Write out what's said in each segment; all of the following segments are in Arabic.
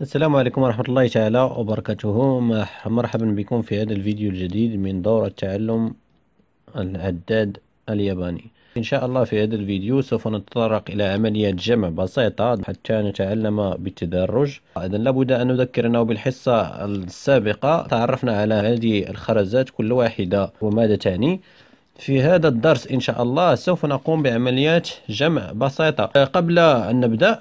السلام عليكم ورحمة الله تعالى وبركاته مرحبا بكم في هذا الفيديو الجديد من دورة تعلم العداد الياباني إن شاء الله في هذا الفيديو سوف نتطرق إلى عملية جمع بسيطة حتى نتعلم بالتدرج إذا لابد أن نذكر أنه بالحصة السابقة تعرفنا على هذه الخرزات كل واحدة وماذا تعني في هذا الدرس إن شاء الله سوف نقوم بعمليات جمع بسيطة قبل أن نبدأ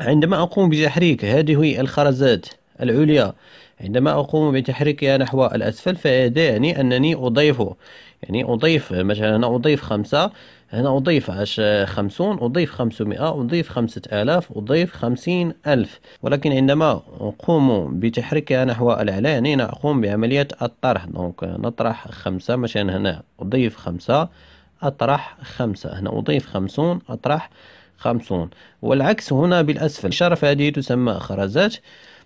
عندما أقوم بتحريك هذه الخرزات العليا عندما أقوم بتحريكها نحو الأسفل فهذا يعني أنني أضيف يعني أضيف مثلا أنا أضيف خمسة هنا أضيف عش خمسون أضيف خمسمائة أضيف خمسة آلاف أضيف خمسين ألف ولكن عندما أقوم بتحريكها نحو الأعلى يعني أنا أقوم بعملية الطرح دونك نطرح خمسة مثلا هنا أضيف خمسة أطرح خمسة هنا أضيف خمسون أطرح 50 والعكس هنا بالأسفل الشرف هذه تسمى خرزات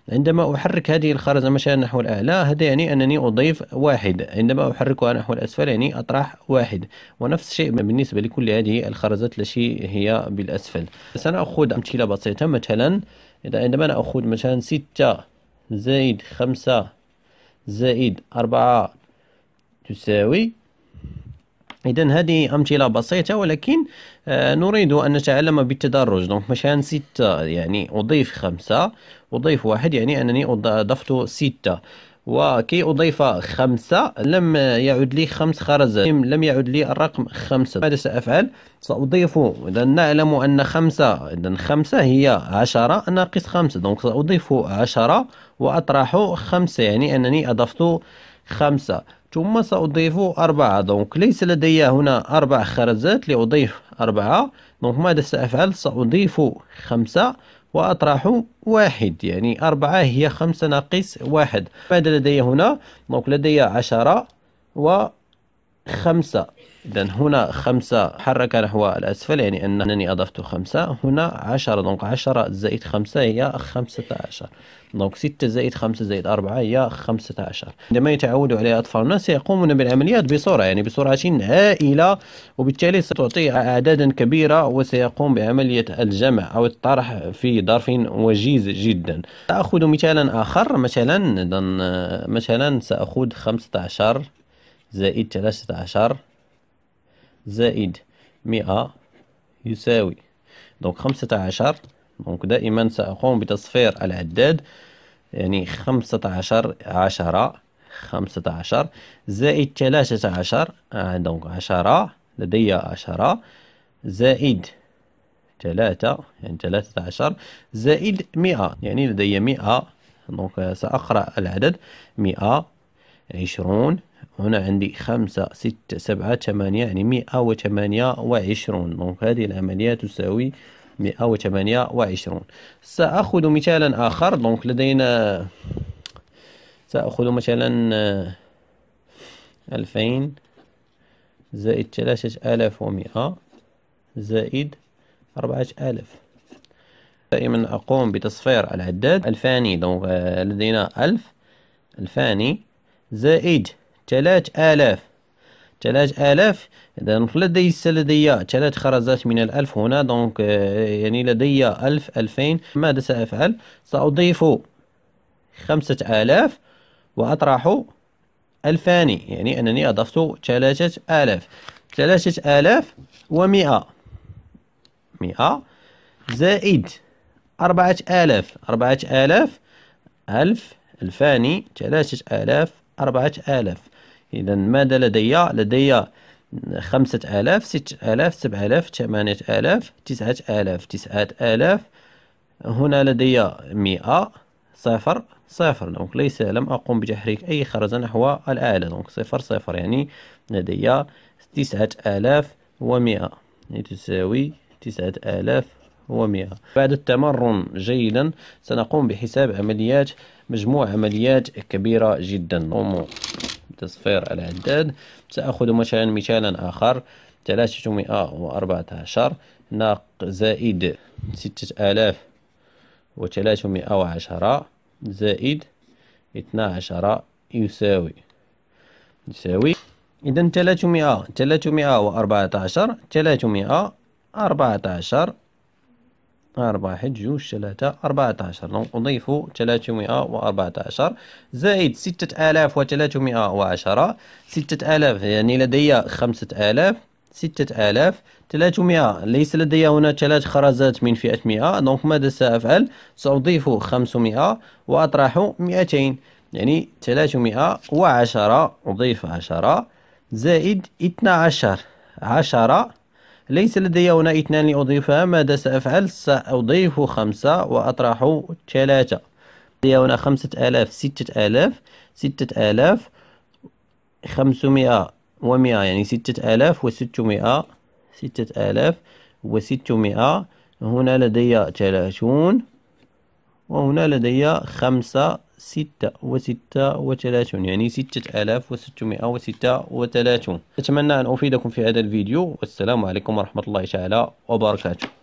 عندما أحرك هذه الخرزة مثلا نحو الأعلى هذا يعني أنني أضيف واحد عندما أحركها نحو الأسفل يعني أطرح واحد ونفس الشيء بالنسبة لكل هذه الخرزات التي هي بالأسفل سنأخذ أمثلة بسيطة مثلا إذا عندما نأخذ مثلا ستة زائد خمسة زائد أربعة تساوي اذا هذه امثله بسيطه ولكن آه، نريد ان نتعلم بالتدرج دونك مثلا ستة يعني اضيف خمسة اضيف واحد يعني انني اضفت ستة وكي أضيف خمسة لم يعد لي خمس خرز لم يعد لي الرقم خمسة ماذا سأفعل؟ سأضيف إذا نعلم أن خمسة إذا خمسة هي عشرة ناقص خمسة دونك سأضيف عشرة وأطرح خمسة يعني أنني أضفت خمسة ثم سأضيف أربعة دونك ليس لدي هنا أربع خرزات لأضيف أربعة دونك ماذا سأفعل سأضيف خمسة وأطرح واحد يعني أربعة هي خمسة ناقص واحد ماذا لدي هنا دونك لدي عشرة و خمسة إذا هنا خمسة حركة نحو الأسفل يعني أنني أضفت خمسة هنا عشرة دونك عشرة زائد خمسة هي خمسة عشر دونك ستة زائد خمسة زائد أربعة هي خمسة عشر عندما يتعود عليها أطفالنا سيقومون بالعمليات بسرعة يعني بسرعة هائلة وبالتالي ستعطي أعدادا كبيرة وسيقوم بعملية الجمع أو الطرح في ظرف وجيز جدا سأخذ مثالا آخر مثلا مثلا سأخذ خمسة عشر زائد ثلاثة عشر زائد مئة يساوي دونك خمسة عشر دونك دائما سأقوم بتصفير العداد يعني خمسة عشر عشرة خمسة عشر زائد ثلاثة عشر آه، دونك عشرة لدي عشرة زائد ثلاثة يعني ثلاثة عشر زائد مئة يعني لدي مئة دونك سأقرأ العدد مئة عشرون هنا عندي خمسة ستة سبعة ثمانية يعني مئة وثمانية وعشرون دونك هذه العملية تساوي مئة وثمانية وعشرون سأخذ مثالا آخر دونك لدينا سأخذ مثلا آه، ألفين زائد ثلاثة آلاف ومئة زائد أربعة آلاف دائما أقوم بتصفير العداد الفاني دونك آه، لدينا ألف الفاني زائد تلات آلاف تلات آلاف إذا لدي لدي ثلاث خرزات من الألف هنا دونك آه، يعني لدي ألف ألفين ماذا سأفعل سأضيف خمسة آلاف وأطرح ألفان يعني أنني أضفت ثلاثة آلاف ثلاثة آلاف ومئة مئة زائد أربعة آلاف أربعة آلاف ألف ألفان ثلاثة آلاف أربعة آلاف إذا ماذا لدي لدي خمسة آلاف ستة آلاف سبعة آلاف ثمانية آلاف تسعة آلاف تسعة آلاف هنا لدي مئة صفر صفر دونك ليس لم أقوم بتحريك أي خرز نحو الآلة دونك صفر صفر يعني لدي تسعة آلاف ومئة تساوي تسعة آلاف ومئة بعد التمرن جيدا سنقوم بحساب عمليات مجموع عمليات كبيرة جدا نقوم بتصفير العداد سأخذ مثلا مثالا آخر 314 ناق زائد 6310 زائد 12 يساوي يساوي إذا 300 314 314 أربعة جوج ثلاثة أربعة عشر أضيف ثلاثمائة وأربعة عشر زائد ستة آلاف وثلاثمائة وعشرة ستة آلاف يعني لدي خمسة آلاف ستة آلاف ثلاثمائة ليس لدي هنا ثلاث خرزات من فئة مئة دونك ماذا سأفعل سأضيف خمسمائة وأطرح مئتين يعني ثلاثمائة وعشرة أضيف عشرة زائد اثنى عشر عشرة ليس لدي هنا اثنان لأضيفها ماذا سأفعل سأضيف خمسة وأطرح ثلاثة لدي هنا خمسة آلاف ستة آلاف ستة آلاف خمسمائة ومائة يعني ستة آلاف وستمائة ستة آلاف وستمائة هنا لدي ثلاثون وهنا لدي خمسة ستة وستة وثلاثون يعني ستة آلاف وستمائة وستة وثلاثون أتمنى أن أفيدكم في هذا الفيديو والسلام عليكم ورحمة الله تعالى وبركاته